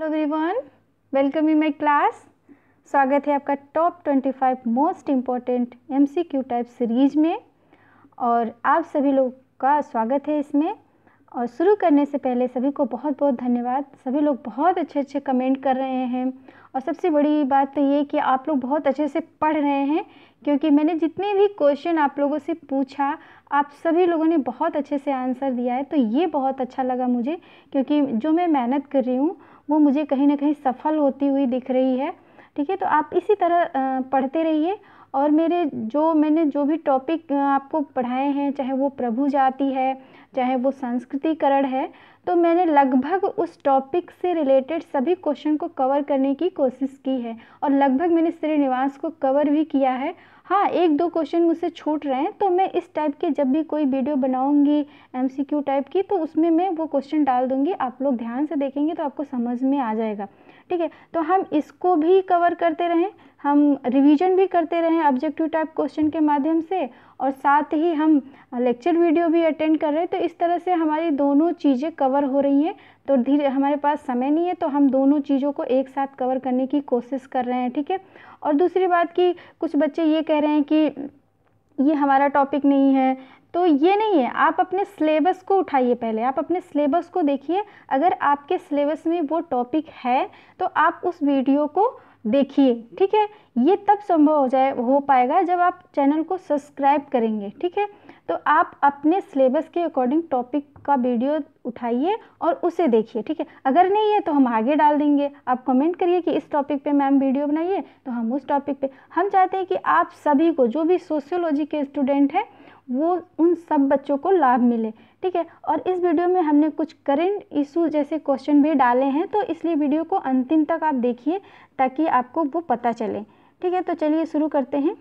hello everyone welcome in my class स्वागत है आपका top 25 most important MCQ type series में और आप सभी लोग का स्वागत है इसमें और शुरू करने से पहले सभी को बहुत बहुत धन्यवाद सभी लोग बहुत अच्छे अच्छे कमेंट कर रहे हैं और सबसे बड़ी बात तो ये कि आप लोग बहुत अच्छे से पढ़ रहे हैं क्योंकि मैंने जितने भी क्वेश्चन आप लोगों से पूछा आप सभी लोगों ने बहुत अच्छे से आंसर दिया है तो ये बहुत अच्छा लगा मुझे क्योंकि जो मैं मेहनत कर रही हूँ वो मुझे कहीं ना कहीं सफल होती हुई दिख रही है ठीक है तो आप इसी तरह पढ़ते रहिए और मेरे जो मैंने जो भी टॉपिक आपको पढ़ाए हैं चाहे वो प्रभु जाति है चाहे वो संस्कृतिकरण है तो मैंने लगभग उस टॉपिक से रिलेटेड सभी क्वेश्चन को कवर करने की कोशिश की है और लगभग मैंने श्रीनिवास को कवर भी किया है हाँ एक दो क्वेश्चन मुझसे छूट रहे हैं तो मैं इस टाइप के जब भी कोई वीडियो बनाऊंगी एमसीक्यू टाइप की तो उसमें मैं वो क्वेश्चन डाल दूंगी आप लोग ध्यान से देखेंगे तो आपको समझ में आ जाएगा ठीक है तो हम इसको भी कवर करते रहें हम रिवीजन भी करते रहें ऑब्जेक्टिव टाइप क्वेश्चन के माध्यम से और साथ ही हम लेक्चर वीडियो भी अटेंड कर रहे हैं तो इस तरह से हमारी दोनों चीज़ें कवर हो रही हैं तो धीरे हमारे पास समय नहीं है तो हम दोनों चीज़ों को एक साथ कवर करने की कोशिश कर रहे हैं ठीक है और दूसरी बात कि कुछ बच्चे ये कह रहे हैं कि ये हमारा टॉपिक नहीं है तो ये नहीं है आप अपने सिलेबस को उठाइए पहले आप अपने सिलेबस को देखिए अगर आपके सिलेबस में वो टॉपिक है तो आप उस वीडियो को देखिए ठीक है ये तब संभव हो जाए हो पाएगा जब आप चैनल को सब्सक्राइब करेंगे ठीक है तो आप अपने सिलेबस के अकॉर्डिंग टॉपिक का वीडियो उठाइए और उसे देखिए ठीक है अगर नहीं है तो हम आगे डाल देंगे आप कमेंट करिए कि इस टॉपिक पे मैम वीडियो बनाइए तो हम उस टॉपिक पे हम चाहते हैं कि आप सभी को जो भी सोशियोलॉजी के स्टूडेंट हैं वो उन सब बच्चों को लाभ मिले ठीक है और इस वीडियो में हमने कुछ करेंट इशू जैसे क्वेश्चन भी डाले हैं तो इसलिए वीडियो को अंतिम तक आप देखिए ताकि आपको वो पता चले ठीक है तो चलिए शुरू करते हैं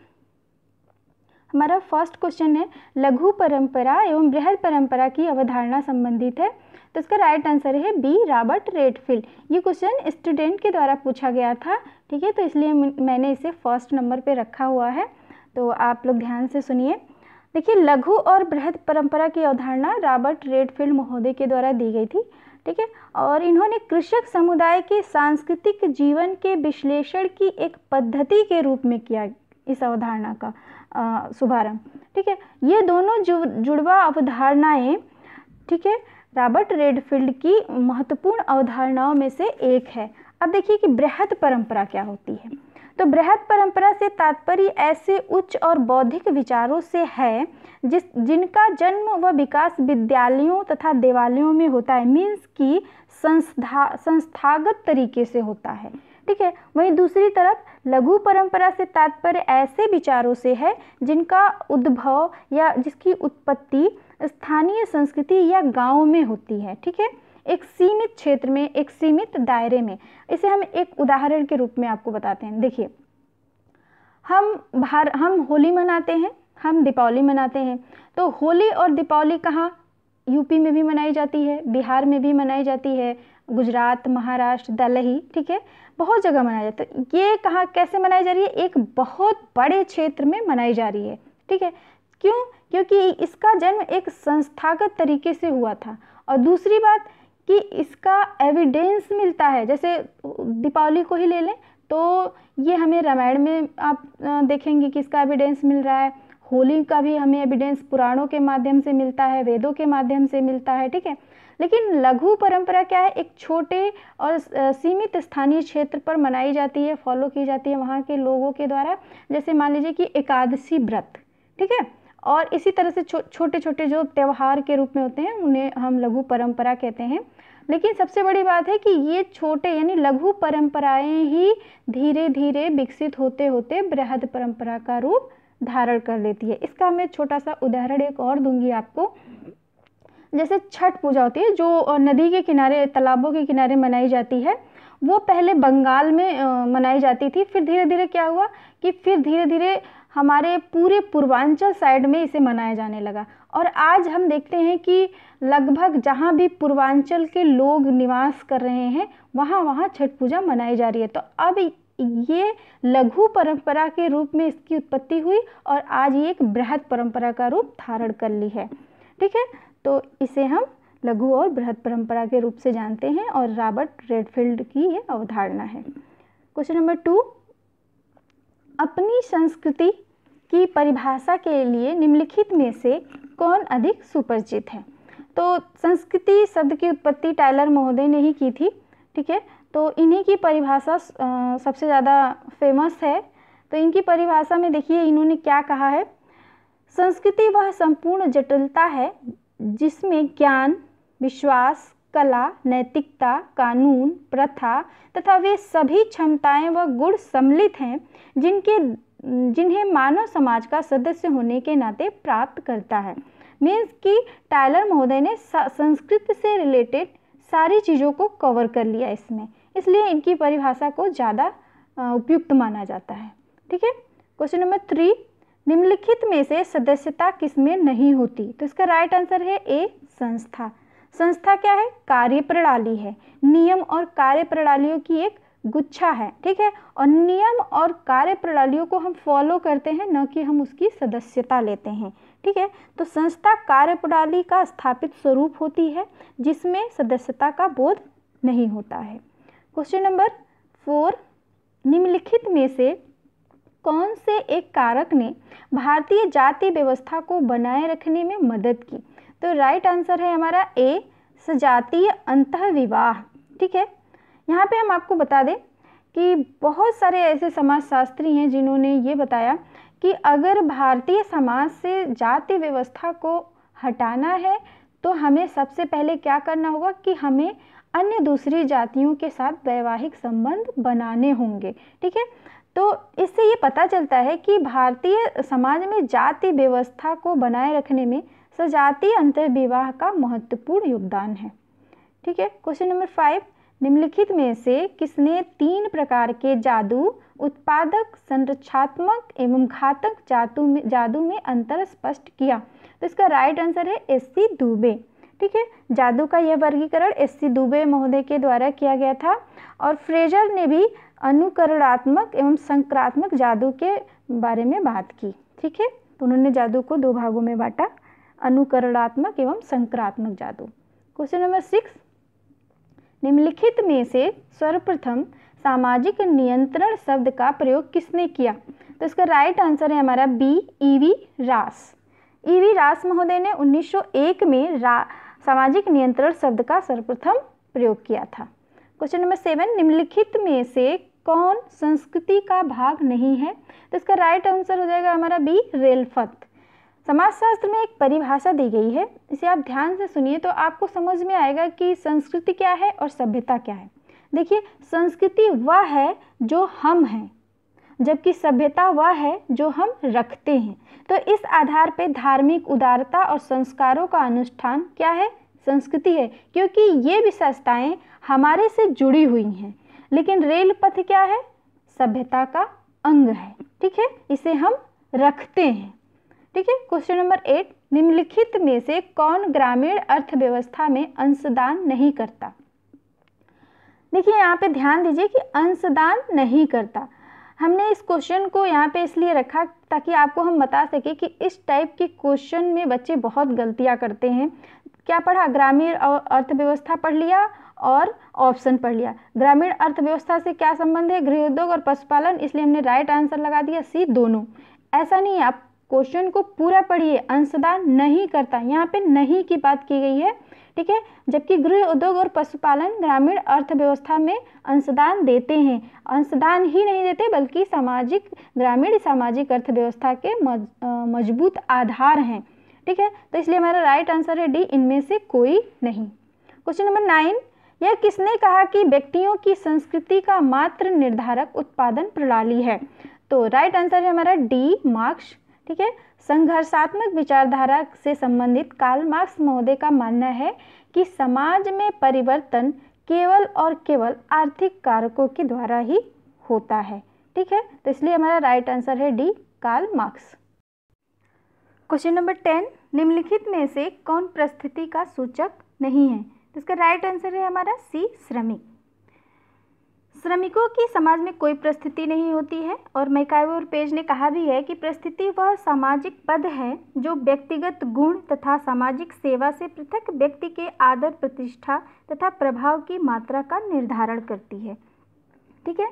हमारा फर्स्ट क्वेश्चन है लघु परंपरा एवं बृहद परंपरा की अवधारणा संबंधित है तो इसका राइट आंसर है बी रॉबर्ट रेडफील्ड ये क्वेश्चन स्टूडेंट के द्वारा पूछा गया था ठीक है तो इसलिए मैंने इसे फर्स्ट नंबर पे रखा हुआ है तो आप लोग ध्यान से सुनिए देखिए लघु और बृहद परंपरा की अवधारणा रॉबर्ट रेडफील्ड महोदय के द्वारा दी गई थी ठीक है और इन्होंने कृषक समुदाय के सांस्कृतिक जीवन के विश्लेषण की एक पद्धति के रूप में किया इस अवधारणा का शुभारंभ ठीक है ये दोनों जु, जुड़वा अवधारणाएँ ठीक है रॉबर्ट रेडफील्ड की महत्वपूर्ण अवधारणाओं में से एक है अब देखिए कि बृहद परंपरा क्या होती है तो बृहद परंपरा से तात्पर्य ऐसे उच्च और बौद्धिक विचारों से है जिस जिनका जन्म व विकास विद्यालयों तथा देवालयों में होता है मीन्स कि संस्था संस्थागत तरीके से होता है ठीक है वहीं दूसरी तरफ लघु परंपरा से तात्पर्य ऐसे विचारों से है जिनका उद्भव या जिसकी उत्पत्ति स्थानीय संस्कृति या गाँव में होती है ठीक है एक सीमित क्षेत्र में एक सीमित दायरे में इसे हम एक उदाहरण के रूप में आपको बताते हैं देखिए हम भार हम होली मनाते हैं हम दीपावली मनाते हैं तो होली और दीपावली कहाँ यूपी में भी मनाई जाती है बिहार में भी मनाई जाती है गुजरात महाराष्ट्र दलही ठीक है बहुत जगह मनाई जाती है तो ये कहाँ कैसे मनाई जा रही है एक बहुत बड़े क्षेत्र में मनाई जा रही है ठीक है क्यों क्योंकि इसका जन्म एक संस्थागत तरीके से हुआ था और दूसरी बात कि इसका एविडेंस मिलता है जैसे दीपावली को ही ले लें तो ये हमें रामायण में आप देखेंगे कि इसका एविडेंस मिल रहा है होली का भी हमें एविडेंस पुराणों के माध्यम से मिलता है वेदों के माध्यम से मिलता है ठीक है लेकिन लघु परंपरा क्या है एक छोटे और सीमित स्थानीय क्षेत्र पर मनाई जाती है फॉलो की जाती है वहाँ के लोगों के द्वारा जैसे मान लीजिए कि एकादशी व्रत ठीक है और इसी तरह से छो, छोटे छोटे जो त्यौहार के रूप में होते हैं उन्हें हम लघु परंपरा कहते हैं लेकिन सबसे बड़ी बात है कि ये छोटे यानी लघु परंपराएं ही धीरे धीरे विकसित होते होते बृहद परंपरा का रूप धारण कर लेती है इसका मैं छोटा सा उदाहरण एक और दूंगी आपको जैसे छठ पूजा होती है जो नदी के किनारे तालाबों के किनारे मनाई जाती है वो पहले बंगाल में मनाई जाती थी फिर धीरे धीरे क्या हुआ कि फिर धीरे धीरे हमारे पूरे पूर्वांचल साइड में इसे मनाया जाने लगा और आज हम देखते हैं कि लगभग जहाँ भी पूर्वांचल के लोग निवास कर रहे हैं वहाँ वहाँ छठ पूजा मनाई जा रही है तो अब ये लघु परंपरा के रूप में इसकी उत्पत्ति हुई और आज ये एक बृहद परंपरा का रूप धारण कर ली है ठीक है तो इसे हम लघु और बृहद परंपरा के रूप से जानते हैं और रॉबर्ट रेडफील्ड की ये अवधारणा है क्वेश्चन नंबर टू अपनी संस्कृति की परिभाषा के लिए निम्नलिखित में से कौन अधिक सुपरिचित है तो संस्कृति शब्द की उत्पत्ति टाइलर महोदय ने ही की थी ठीक है तो इन्हीं की परिभाषा सबसे ज़्यादा फेमस है तो इनकी परिभाषा में देखिए इन्होंने क्या कहा है संस्कृति वह संपूर्ण जटिलता है जिसमें ज्ञान विश्वास कला नैतिकता कानून प्रथा तथा वे सभी क्षमताएं व गुण सम्मिलित हैं जिनके जिन्हें मानव समाज का सदस्य होने के नाते प्राप्त करता है मीन्स कि टाइलर महोदय ने संस्कृत से रिलेटेड सारी चीज़ों को कवर कर लिया इसमें इसलिए इनकी परिभाषा को ज़्यादा उपयुक्त माना जाता है ठीक है क्वेश्चन नंबर थ्री निम्नलिखित में से सदस्यता किसमें नहीं होती तो इसका राइट आंसर है ए संस्था संस्था क्या है कार्य प्रणाली है नियम और कार्य प्रणालियों की एक गुच्छा है ठीक है और नियम और कार्य प्रणालियों को हम फॉलो करते हैं न कि हम उसकी सदस्यता लेते हैं ठीक है तो संस्था कार्य प्रणाली का स्थापित स्वरूप होती है जिसमें सदस्यता का बोध नहीं होता है क्वेश्चन नंबर फोर निम्नलिखित में से कौन से एक कारक ने भारतीय जाति व्यवस्था को बनाए रखने में मदद की तो राइट आंसर है हमारा ए सजातीय अंत विवाह ठीक है यहाँ पे हम आपको बता दें कि बहुत सारे ऐसे समाजशास्त्री हैं जिन्होंने ये बताया कि अगर भारतीय समाज से जाति व्यवस्था को हटाना है तो हमें सबसे पहले क्या करना होगा कि हमें अन्य दूसरी जातियों के साथ वैवाहिक संबंध बनाने होंगे ठीक है तो इससे ये पता चलता है कि भारतीय समाज में जाति व्यवस्था को बनाए रखने में सजातीय अंतर्विवाह का महत्वपूर्ण योगदान है ठीक है क्वेश्चन नंबर फाइव निम्नलिखित में से किसने तीन प्रकार के जादू उत्पादक संरक्षात्मक एवं घातक जादू में जादू में अंतर स्पष्ट किया तो इसका राइट आंसर है एस सी दुबे ठीक है जादू का यह वर्गीकरण एस सी दुबे महोदय के द्वारा किया गया था और फ्रेजर ने भी अनुकरणात्मक एवं संक्रात्मक जादू के बारे में बात की ठीक है तो उन्होंने जादू को दो भागों में बांटा अनुकरणात्मक एवं संक्रात्मक जादू क्वेश्चन नंबर सिक्स निम्नलिखित में से सर्वप्रथम सामाजिक नियंत्रण शब्द का प्रयोग किसने किया तो इसका राइट आंसर है हमारा बी ईवी रास ईवी रास महोदय ने 1901 में रा सामाजिक नियंत्रण शब्द का सर्वप्रथम प्रयोग किया था क्वेश्चन नंबर सेवन निम्नलिखित में से कौन संस्कृति का भाग नहीं है तो इसका राइट आंसर हो जाएगा हमारा बी रेलफत समाजशास्त्र में एक परिभाषा दी गई है इसे आप ध्यान से सुनिए तो आपको समझ में आएगा कि संस्कृति क्या है और सभ्यता क्या है देखिए संस्कृति वह है जो हम हैं जबकि सभ्यता वह है जो हम रखते हैं तो इस आधार पर धार्मिक उदारता और संस्कारों का अनुष्ठान क्या है संस्कृति है क्योंकि ये विशेषताएं हमारे से जुड़ी हुई हैं लेकिन रेल पथ क्या है सभ्यता का अंग है ठीक है इसे हम रखते हैं ठीक है क्वेश्चन नंबर एट निम्नलिखित में से कौन ग्रामीण अर्थव्यवस्था में अंशदान नहीं करता देखिए यहाँ पे ध्यान दीजिए कि अंशदान नहीं करता हमने इस क्वेश्चन को यहाँ पे इसलिए रखा ताकि आपको हम बता सके कि इस टाइप के क्वेश्चन में बच्चे बहुत गलतियाँ करते हैं क्या पढ़ा ग्रामीण अर्थव्यवस्था पढ़ लिया और ऑप्शन पढ़ लिया ग्रामीण अर्थव्यवस्था से क्या संबंध है गृह उद्योग और पशुपालन इसलिए हमने राइट आंसर लगा दिया सी दोनों ऐसा नहीं है आप क्वेश्चन को पूरा पढ़िए अंशदान नहीं करता यहाँ पे नहीं की बात की गई है ठीक है जबकि गृह उद्योग और पशुपालन ग्रामीण अर्थव्यवस्था में अंशदान देते हैं अंशदान ही नहीं देते बल्कि सामाजिक ग्रामीण सामाजिक अर्थव्यवस्था के मजबूत आधार हैं ठीक है तो इसलिए हमारा राइट आंसर है डी इनमें से कोई नहीं क्वेश्चन नंबर नाइन यह किसने कहा कि व्यक्तियों की संस्कृति का मात्र निर्धारक उत्पादन प्रणाली है तो राइट आंसर है हमारा डी मार्क्स ठीक है संघर्षात्मक विचारधारा से संबंधित काल मार्क्स महोदय का मानना है कि समाज में परिवर्तन केवल और केवल आर्थिक कारकों के द्वारा ही होता है ठीक है तो इसलिए हमारा राइट आंसर है D Karl Marx question number ten निम्नलिखित में से कौन परिस्थिति का सूचक नहीं है तो इसका राइट आंसर है हमारा सी श्रमिक श्रमिकों की समाज में कोई परिस्थिति नहीं होती है और मैकावे और पेज ने कहा भी है कि परिस्थिति वह सामाजिक पद है जो व्यक्तिगत गुण तथा सामाजिक सेवा से पृथक व्यक्ति के आदर प्रतिष्ठा तथा प्रभाव की मात्रा का निर्धारण करती है ठीक है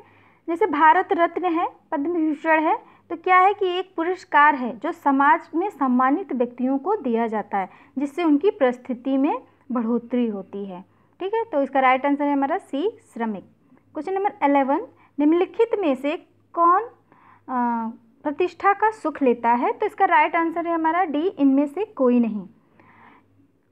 जैसे भारत रत्न है पद्म भूषण है तो क्या है कि एक पुरस्कार है जो समाज में सम्मानित व्यक्तियों को दिया जाता है जिससे उनकी परिस्थिति में बढ़ोतरी होती है ठीक है तो इसका राइट आंसर है हमारा सी श्रमिक क्वेश्चन नंबर अलेवन निम्नलिखित में से कौन प्रतिष्ठा का सुख लेता है तो इसका राइट आंसर है हमारा डी इनमें से कोई नहीं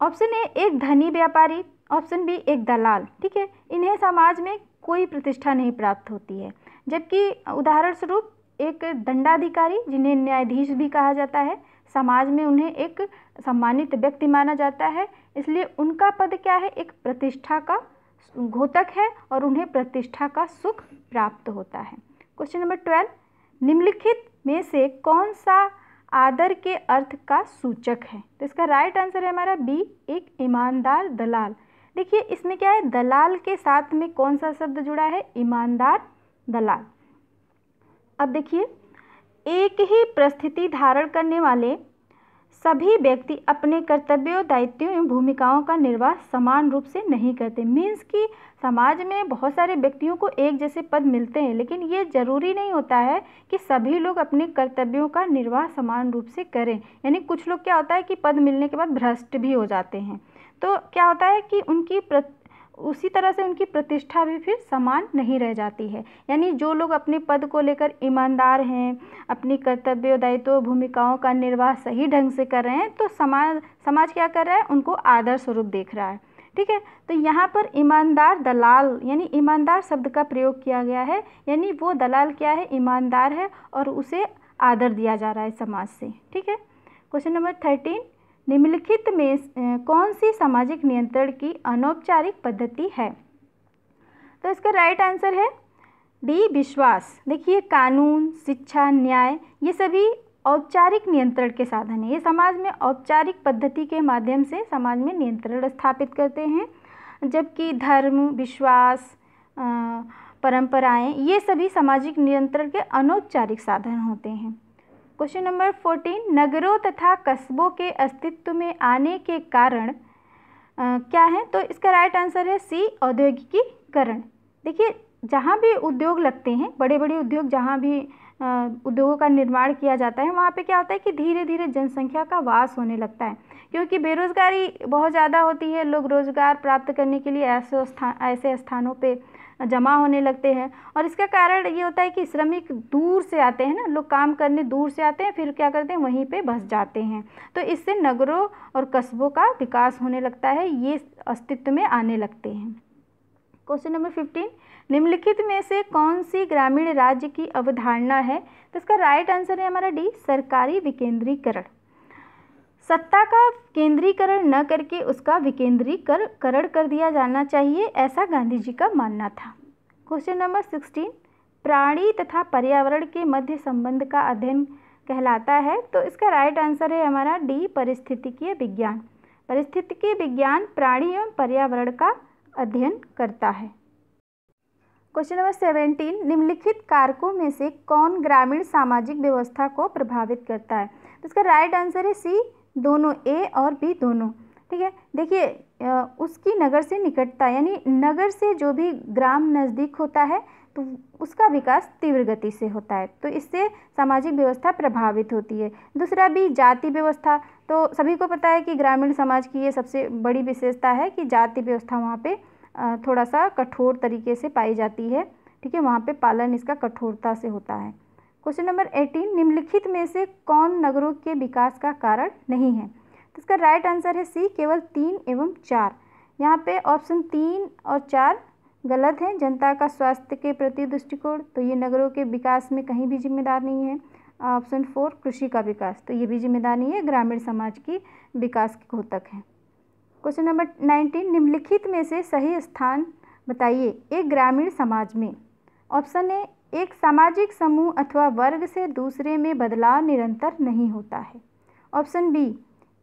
ऑप्शन ए एक धनी व्यापारी ऑप्शन बी एक दलाल ठीक है इन्हें समाज में कोई प्रतिष्ठा नहीं प्राप्त होती है जबकि उदाहरण स्वरूप एक दंडाधिकारी जिन्हें न्यायाधीश भी कहा जाता है समाज में उन्हें एक सम्मानित व्यक्ति माना जाता है इसलिए उनका पद क्या है एक प्रतिष्ठा का घोतक है और उन्हें प्रतिष्ठा का सुख प्राप्त होता है क्वेश्चन नंबर ट्वेल्व निम्नलिखित में से कौन सा आदर के अर्थ का सूचक है तो इसका राइट आंसर है हमारा बी एक ईमानदार दलाल देखिए इसमें क्या है दलाल के साथ में कौन सा शब्द जुड़ा है ईमानदार दलाल अब देखिए एक ही प्रस्थिति धारण करने वाले सभी व्यक्ति अपने कर्तव्यों दायित्वों एवं भूमिकाओं का निर्वाह समान रूप से नहीं करते मीन्स कि समाज में बहुत सारे व्यक्तियों को एक जैसे पद मिलते हैं लेकिन ये ज़रूरी नहीं होता है कि सभी लोग अपने कर्तव्यों का निर्वाह समान रूप से करें यानी कुछ लोग क्या होता है कि पद मिलने के बाद भ्रष्ट भी हो जाते हैं तो क्या होता है कि उनकी प्रत उसी तरह से उनकी प्रतिष्ठा भी फिर समान नहीं रह जाती है यानी जो लोग अपने पद को लेकर ईमानदार हैं अपनी कर्तव्य दायित्व भूमिकाओं का निर्वाह सही ढंग से कर रहे हैं तो समाज समाज क्या कर रहा है उनको आदर स्वरूप देख रहा है ठीक है तो यहाँ पर ईमानदार दलाल यानी ईमानदार शब्द का प्रयोग किया गया है यानी वो दलाल क्या है ईमानदार है और उसे आदर दिया जा रहा है समाज से ठीक है क्वेश्चन नंबर थर्टीन निम्नलिखित में कौन सी सामाजिक नियंत्रण की अनौपचारिक पद्धति है तो इसका राइट आंसर है डी विश्वास देखिए कानून शिक्षा न्याय ये सभी औपचारिक नियंत्रण के साधन हैं ये समाज में औपचारिक पद्धति के माध्यम से समाज में नियंत्रण स्थापित करते हैं जबकि धर्म विश्वास परंपराएं ये सभी सामाजिक नियंत्रण के अनौपचारिक साधन होते हैं क्वेश्चन नंबर फोर्टीन नगरों तथा कस्बों के अस्तित्व में आने के कारण आ, क्या है तो इसका राइट आंसर है सी औद्योगिकीकरण देखिए जहाँ भी उद्योग लगते हैं बड़े बड़े उद्योग जहाँ भी उद्योगों का निर्माण किया जाता है वहाँ पे क्या होता है कि धीरे धीरे जनसंख्या का वास होने लगता है क्योंकि बेरोज़गारी बहुत ज़्यादा होती है लोग रोज़गार प्राप्त करने के लिए ऐसे स्थान ऐसे स्थानों पर जमा होने लगते हैं और इसका कारण ये होता है कि श्रमिक दूर से आते हैं ना लोग काम करने दूर से आते हैं फिर क्या करते हैं वहीं पे बस जाते हैं तो इससे नगरों और कस्बों का विकास होने लगता है ये अस्तित्व में आने लगते हैं क्वेश्चन नंबर फिफ्टीन निम्नलिखित में से कौन सी ग्रामीण राज्य की अवधारणा है तो इसका राइट आंसर है हमारा डी सरकारी विकेंद्रीकरण सत्ता का केंद्रीकरण न करके उसका विकेंद्रीकरण कर दिया जाना चाहिए ऐसा गांधी जी का मानना था क्वेश्चन नंबर सिक्सटीन प्राणी तथा पर्यावरण के मध्य संबंध का अध्ययन कहलाता है तो इसका राइट आंसर है हमारा डी परिस्थितिकीय विज्ञान परिस्थितिकीय विज्ञान प्राणी एवं पर्यावरण का अध्ययन करता है क्वेश्चन नंबर सेवेंटीन निम्नलिखित कारकों में से कौन ग्रामीण सामाजिक व्यवस्था को प्रभावित करता है तो इसका राइट आंसर है सी दोनों ए और बी दोनों ठीक है देखिए उसकी नगर से निकटता यानी नगर से जो भी ग्राम नज़दीक होता है तो उसका विकास तीव्र गति से होता है तो इससे सामाजिक व्यवस्था प्रभावित होती है दूसरा भी जाति व्यवस्था तो सभी को पता है कि ग्रामीण समाज की ये सबसे बड़ी विशेषता है कि जाति व्यवस्था वहाँ पे थोड़ा सा कठोर तरीके से पाई जाती है ठीक है वहाँ पे पालन इसका कठोरता से होता है क्वेश्चन नंबर एटीन निम्नलिखित में से कौन नगरों के विकास का कारण नहीं है तो इसका राइट आंसर है सी केवल तीन एवं चार यहाँ पे ऑप्शन तीन और चार गलत हैं जनता का स्वास्थ्य के प्रति दृष्टिकोण तो ये नगरों के विकास में कहीं भी जिम्मेदार नहीं है ऑप्शन फोर कृषि का विकास तो ये भी जिम्मेदार नहीं है ग्रामीण समाज की विकास के घोतक है क्वेश्चन नंबर नाइनटीन निम्नलिखित में से सही स्थान बताइए एक ग्रामीण समाज में ऑप्शन ए एक सामाजिक समूह अथवा वर्ग से दूसरे में बदलाव निरंतर नहीं होता है ऑप्शन बी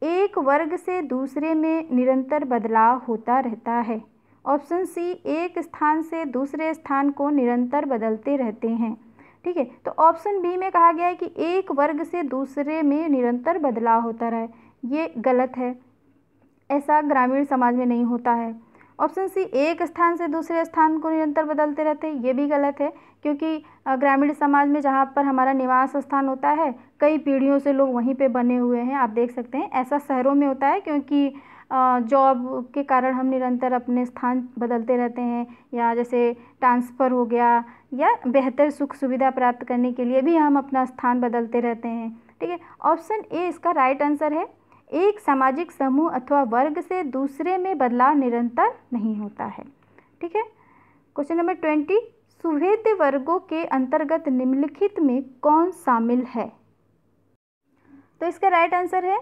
एक वर्ग से दूसरे में निरंतर बदलाव होता रहता है ऑप्शन सी एक स्थान से दूसरे स्थान को निरंतर बदलते रहते हैं ठीक है तो ऑप्शन बी में कहा गया है कि एक वर्ग से दूसरे में निरंतर बदलाव होता रहे ये गलत है ऐसा ग्रामीण समाज में नहीं होता है ऑप्शन सी एक स्थान से दूसरे स्थान को निरंतर बदलते रहते हैं ये भी गलत है क्योंकि ग्रामीण समाज में जहाँ पर हमारा निवास स्थान होता है कई पीढ़ियों से लोग वहीं पे बने हुए हैं आप देख सकते हैं ऐसा शहरों में होता है क्योंकि जॉब के कारण हम निरंतर अपने स्थान बदलते रहते हैं या जैसे ट्रांसफ़र हो गया या बेहतर सुख सुविधा प्राप्त करने के लिए भी हम अपना स्थान बदलते रहते हैं ठीक है ऑप्शन ए इसका राइट आंसर है एक सामाजिक समूह अथवा वर्ग से दूसरे में बदलाव निरंतर नहीं होता है ठीक है क्वेश्चन नंबर ट्वेंटी सुभेद वर्गों के अंतर्गत निम्नलिखित में कौन शामिल है तो इसका राइट आंसर है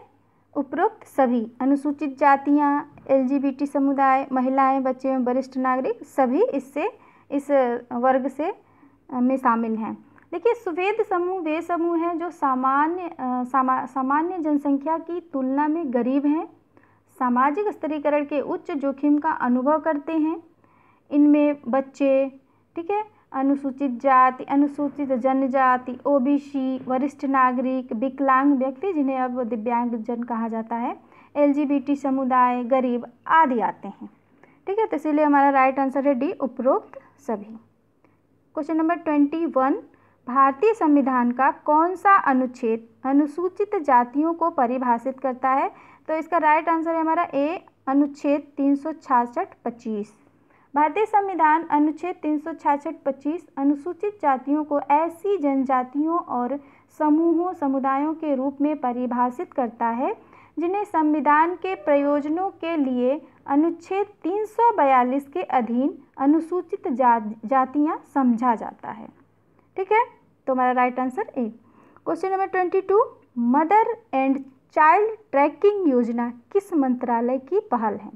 उपरोक्त सभी अनुसूचित जातियाँ एलजीबीटी समुदाय महिलाएं बच्चे वरिष्ठ नागरिक सभी इससे इस वर्ग से में शामिल हैं देखिए सफ़ेद समूह वे समूह हैं जो सामान्य सामा, सामान्य जनसंख्या की तुलना में गरीब हैं सामाजिक स्तरीकरण के उच्च जोखिम का अनुभव करते हैं इनमें बच्चे ठीक है अनुसूचित जाति अनुसूचित जनजाति ओबीसी वरिष्ठ नागरिक विकलांग व्यक्ति जिन्हें अब दिव्यांगजन कहा जाता है एलजीबीटी समुदाय गरीब आदि आते हैं ठीक है तो इसीलिए हमारा राइट आंसर है डी उपरोक्त सभी क्वेश्चन नंबर ट्वेंटी वन भारतीय संविधान का कौन सा अनुच्छेद अनुसूचित जातियों को परिभाषित करता है तो इसका राइट आंसर है हमारा ए अनुच्छेद तीन सौ पच्चीस भारतीय संविधान अनुच्छेद तीन सौ पच्चीस अनुसूचित जातियों को ऐसी जनजातियों और समूहों समुदायों के रूप में परिभाषित करता है जिन्हें संविधान के प्रयोजनों के लिए अनुच्छेद 342 के अधीन अनुसूचित जा, जातियाँ समझा जाता है ठीक है तो हमारा right answer A question number twenty two mother and child tracking योजना किस मंत्रालय की पहल है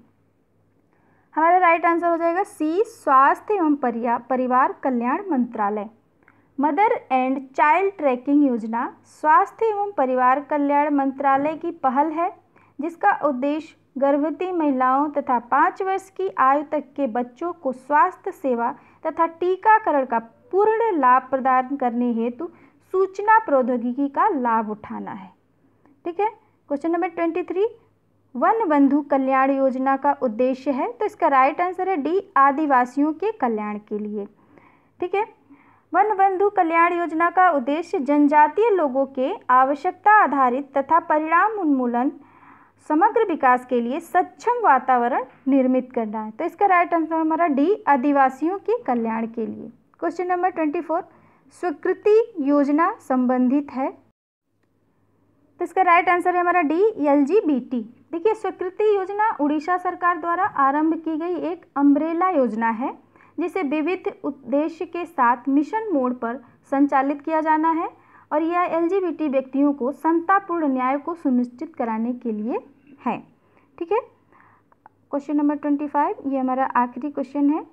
हमारा राइट आंसर हो जाएगा सी स्वास्थ्य एवं परिवार कल्याण मंत्रालय मदर एंड चाइल्ड ट्रैकिंग योजना स्वास्थ्य एवं परिवार कल्याण मंत्रालय की पहल है जिसका उद्देश्य गर्भवती महिलाओं तथा पाँच वर्ष की आयु तक के बच्चों को स्वास्थ्य सेवा तथा टीकाकरण का पूर्ण लाभ प्रदान करने हेतु सूचना प्रौद्योगिकी का लाभ उठाना है ठीक है क्वेश्चन नंबर ट्वेंटी थ्री वन बंधु कल्याण योजना का उद्देश्य है तो इसका राइट आंसर है डी आदिवासियों के कल्याण के लिए ठीक है वन बंधु कल्याण योजना का उद्देश्य जनजातीय लोगों के आवश्यकता आधारित तथा परिणाम उन्मूलन समग्र विकास के लिए सक्षम वातावरण निर्मित करना है तो इसका राइट आंसर हमारा डी आदिवासियों के कल्याण के लिए क्वेश्चन नंबर ट्वेंटी फोर स्वीकृति योजना संबंधित है तो इसका राइट आंसर है हमारा D L G B T देखिए स्वीकृति योजना उड़ीसा सरकार द्वारा आरंभ की गई एक अम्ब्रेला योजना है जिसे विविध उद्देश्य के साथ मिशन मोड पर संचालित किया जाना है और यह एल व्यक्तियों को समतापूर्ण न्याय को सुनिश्चित कराने के लिए है ठीक है क्वेश्चन नंबर ट्वेंटी फाइव ये हमारा आखिरी क्वेश्चन है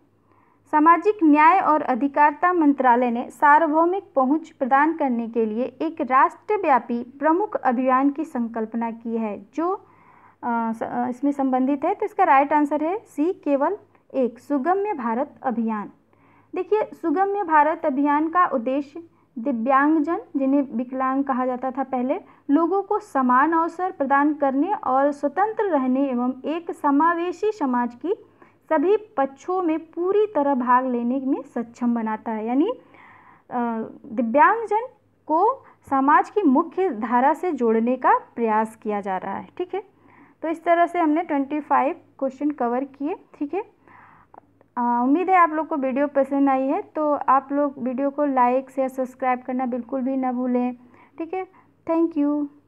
सामाजिक न्याय और अधिकारिता मंत्रालय ने सार्वभौमिक पहुंच प्रदान करने के लिए एक राष्ट्रव्यापी प्रमुख अभियान की संकल्पना की है जो आ, इसमें संबंधित है तो इसका राइट आंसर है सी केवल एक सुगम्य भारत अभियान देखिए सुगम्य भारत अभियान का उद्देश्य दिव्यांगजन जिन्हें विकलांग कहा जाता था पहले लोगों को समान अवसर प्रदान करने और स्वतंत्र रहने एवं एक समावेशी समाज की सभी पक्षों में पूरी तरह भाग लेने में सक्षम बनाता है यानी दिव्यांगजन को समाज की मुख्य धारा से जोड़ने का प्रयास किया जा रहा है ठीक है तो इस तरह से हमने 25 क्वेश्चन कवर किए ठीक है उम्मीद है आप लोग को वीडियो पसंद आई है तो आप लोग वीडियो को लाइक शेयर सब्सक्राइब करना बिल्कुल भी ना भूलें ठीक है थैंक यू